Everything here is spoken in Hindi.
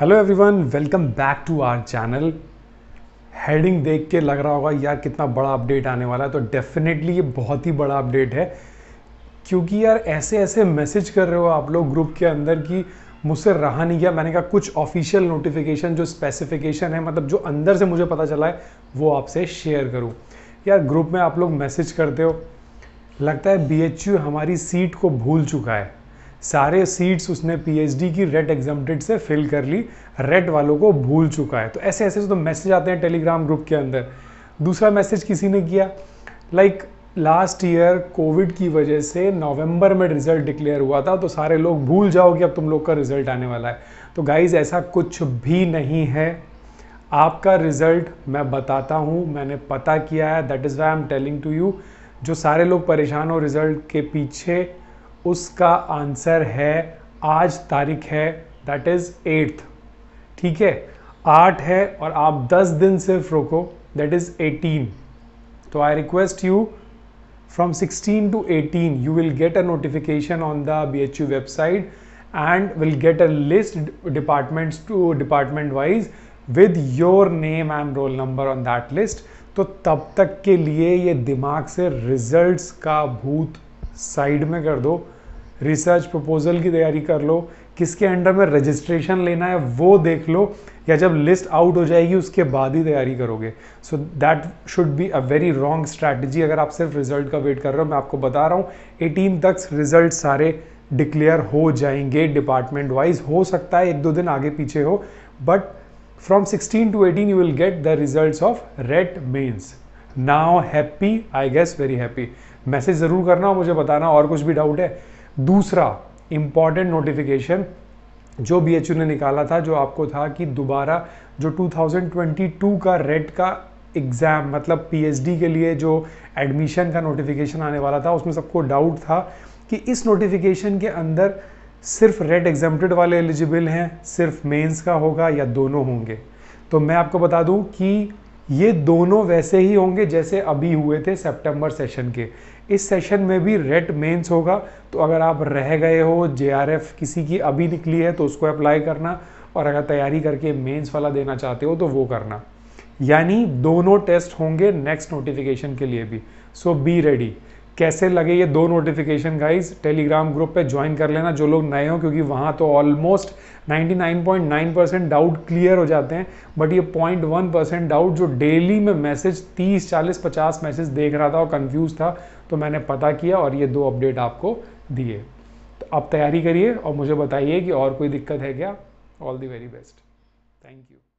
hello everyone welcome back to our channel heading देख के लग रहा होगा यार कितना बड़ा अपडेट आने वाला है तो डेफिनेटली ये बहुत ही बड़ा अपडेट है क्योंकि यार ऐसे ऐसे मैसेज कर रहे हो आप लोग ग्रुप के अंदर कि मुझसे रहा नहीं गया मैंने कहा कुछ ऑफिशियल नोटिफिकेशन जो स्पेसिफिकेशन है मतलब जो अंदर से मुझे पता चला है वो आपसे शेयर करूँ यार ग्रुप में आप लोग मैसेज करते हो लगता है बी हमारी सीट को भूल चुका है सारे सीट्स उसने पीएचडी की रेड एग्जामेड से फिल कर ली रेड वालों को भूल चुका है तो ऐसे ऐसे तो मैसेज आते हैं टेलीग्राम ग्रुप के अंदर दूसरा मैसेज किसी ने किया like like, last year Covid की वजह से नवंबर में रिजल्ट डिक्लेयर हुआ था तो सारे लोग भूल जाओ कि अब तुम लोग का रिजल्ट आने वाला है तो गाइज ऐसा कुछ भी नहीं है आपका रिजल्ट मैं बताता हूँ मैंने पता किया है that is why am telling to you जो सारे लोग परेशान हो रिजल्ट के पीछे उसका आंसर है आज तारीख है दैट इज एट्थ ठीक है आठ है और आप दस दिन सिर्फ रोको दैट इज एटीन तो I request you from sixteen to eighteen you will get a notification on the B H U website and will get a list department to department wise with your name and roll number on that list तो तब तक के लिए ये दिमाग से रिजल्ट का भूत साइड में कर दो रिसर्च प्रपोजल की तैयारी कर लो किसके अंडर में रजिस्ट्रेशन लेना है वो देख लो या जब लिस्ट आउट हो जाएगी उसके बाद ही तैयारी करोगे so that should be a very wrong strategy अगर आप सिर्फ रिजल्ट का वेट कर रहे हो मैं आपको बता रहा हूँ एटीन तक रिजल्ट सारे डिक्लेयर हो जाएंगे डिपार्टमेंट वाइज हो सकता है एक दो दिन आगे पीछे हो but from sixteen to eighteen you will get the result of RET mains now happy I guess very happy message ज़रूर करना और मुझे बताना और कुछ भी डाउट है दूसरा इम्पॉर्टेंट नोटिफिकेशन जो बी ने निकाला था जो आपको था कि दोबारा जो 2022 का रेट का एग्ज़ाम मतलब पी के लिए जो एडमिशन का नोटिफिकेशन आने वाला था उसमें सबको डाउट था कि इस नोटिफिकेशन के अंदर सिर्फ रेड एग्जामेड वाले एलिजिबल हैं सिर्फ मेंस का होगा या दोनों होंगे तो मैं आपको बता दूं कि ये दोनों वैसे ही होंगे जैसे अभी हुए थे सितंबर सेशन के इस सेशन में भी रेट मेंस होगा तो अगर आप रह गए हो जेआरएफ किसी की अभी निकली है तो उसको अप्लाई करना और अगर तैयारी करके मेंस वाला देना चाहते हो तो वो करना यानी दोनों टेस्ट होंगे नेक्स्ट नोटिफिकेशन के लिए भी सो बी रेडी कैसे लगे ये दो नोटिफिकेशन गाइज टेलीग्राम ग्रुप पे ज्वाइन कर लेना जो लोग नए हो क्योंकि वहाँ तो ऑलमोस्ट 99.9 परसेंट डाउट क्लियर हो जाते हैं बट ये 0.1 परसेंट डाउट जो डेली में मैसेज 30, 40, 50 मैसेज देख रहा था और कंफ्यूज था तो मैंने पता किया और ये दो अपडेट आपको दिए तो आप तैयारी करिए और मुझे बताइए कि और कोई दिक्कत है क्या all the very best thank you